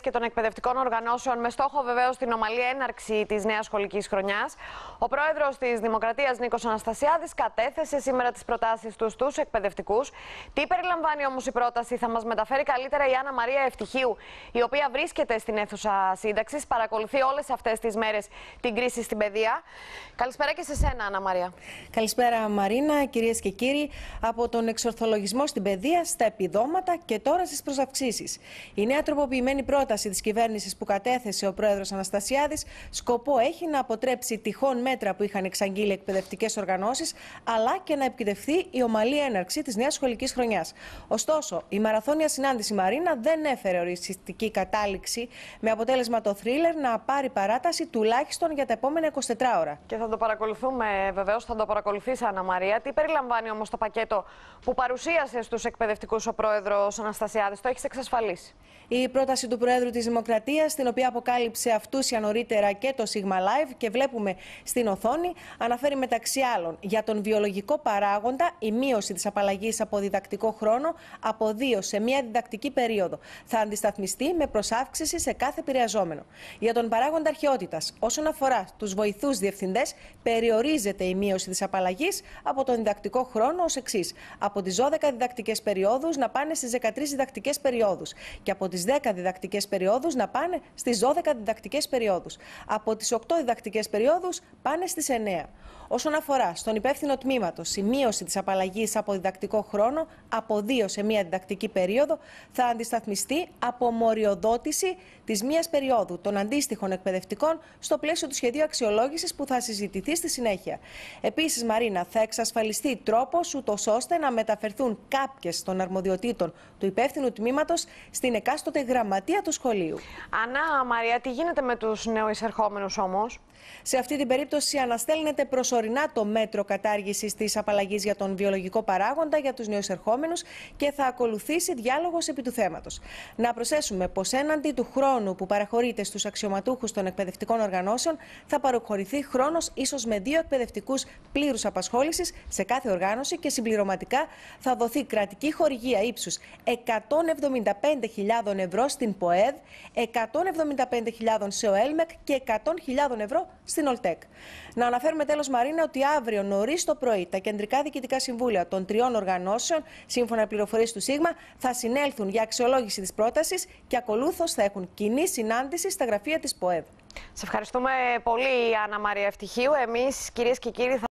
και των εκπαιδευτικών οργανώσεων με στόχο βεβαίως την ομαλή έναρξη της νέας σχολικής χρονιάς. Ο πρόεδρος της Δημοκρατίας Νίκος Αναστασιάδης κατέθεσε σήμερα τις προτάσεις του στους εκπαιδευτικούς. Τι περιλαμβάνει όμως η πρόταση, θα μας μεταφέρει καλύτερα η Άννα Μαρία Ευτυχίου, η οποία βρίσκεται στην αίθουσα σύνταξης, παρακολουθεί όλες αυτές τις μέρες την κρίση στην παιδεία. Καλησπέρα και σε σένα, Άννα Μαρία. Καλησπέρα, Μαρίνα, κυρίες και κύριοι. Από τον εξορθολογισμό στην παιδεία στα επιδόματα και τώρα στις προσαυξήσεις. Η νέα τροποποιημένη πρόταση πρόταση της κυβέρνησης που κατέθεσε ο πρόεδρος Αναστασιάδης σκοπό έχει να αποτρέψει τυχόν μέτρα που είχαν εξαγγείλει εκπαιδευτικές οργανώσεις, αλλά και να επιτευχθεί η ομαλή έναρξη της νέας σχολικής χρονιάς. Ωστόσο, η μαραθώνια συνάντηση Μαρίνα δεν έφερε οριστική κατάληξη, με αποτέλεσμα το θρίλερ να πάρει παράταση τουλάχιστον για τα επόμενα 24 ώρα. Και θα το παρακολουθούμε βεβαίως, θα το παρακολουθήσει Ανα Μαρία. Τι περιλαμβάνει όμως το πακέτο που παρουσίασε στους εκπαιδευτικούς ο πρόεδρος Αναστασιάδης, το έχεις εξασφαλίσει. Η πρόταση του Προέδρου Προέδρου της Δημοκρατίας, την οποία αποκάλυψε αυτούσια νωρίτερα και το Sigma Live και βλέπουμε στην οθόνη, αναφέρει μεταξύ άλλων για τον βιολογικό παράγοντα η μείωση της απαλλαγής από διδακτικό χρόνο από δύο σε μία διδακτική περίοδο. Θα αντισταθμιστεί με προσάυξηση σε κάθε επηρεαζόμενο. Για τον παράγοντα αρχαιότητας, όσον αφορά τους βοηθούς διευθυντές, περιορίζεται η μείωση της απαλλαγής από τον διδακτικό χρόνο ως εξής. Από τις 12 διδακτικές περιόδους να πάνε στις 13 διδακτικές περιόδους και από τις 10 διδακτικές διδακτικές περιόδους να πάνε στις 12 διδακτικές περιόδους. Από τις 8 διδακτικές περιόδους πάνε στις 9. Όσον αφορά στον υπεύθυνο τμήματος, σημείωση μείωση της απαλλαγής από διδακτικό χρόνο από 2 σε μία διδακτική περίοδο θα αντισταθμιστεί από μοριοδότηση της μίας περίοδου των αντίστοιχων εκπαιδευτικών στο πλαίσιο του σχεδίου αξιολόγησης που θα συζητηθεί στη συνέχεια. Επίσης, Μαρίνα, θα εξασφαλιστεί τρόπος ούτως ώστε να μεταφερθούν κάποιες των αρμοδιοτήτων του υπεύθυνου τμήματος στην εκάστοτε γραμματεία του σχολείου. Ανά, Μαρία, τι γίνεται με τους εισερχόμενους όμως. Σε αυτή την περίπτωση αναστέλνεται προσωρινά το μέτρο κατάργησης της απαλλαγής για τον βιολογικό παράγοντα για τους νέους και θα ακολουθήσει διάλογος επί του θέματος. Να προσθέσουμε πως έναντι του χρόνου που παραχωρείται στους αξιωματούχους των εκπαιδευτικών οργανώσεων θα παροχωρηθεί χρόνος ίσως με δύο εκπαιδευτικούς πλήρους απασχόλησης σε κάθε οργάνωση και συμπληρωματικά θα δοθεί κρατική χορηγία ύψους 175.000 ευρώ στην ΠΟΕ ΟΕΔ, 175.000 σε ΟΕΛΜΕΚ και 100.000 ευρώ στην ΟΛΤΕΚ. Να αναφέρουμε τέλος, Μαρίνα, ότι αύριο νωρίς το πρωί τα κεντρικά διοικητικά συμβούλια των τριών οργανώσεων, σύμφωνα με πληροφορίες του ΣΥΓΜΑ, θα συνέλθουν για αξιολόγηση της πρότασης και ακολούθως θα έχουν κοινή συνάντηση στα γραφεία της ΠΟΕΔ. Σα ευχαριστούμε πολύ, Άννα Μαρία Ευτυχίου. Εμείς, κυρίες και κύριοι, θα...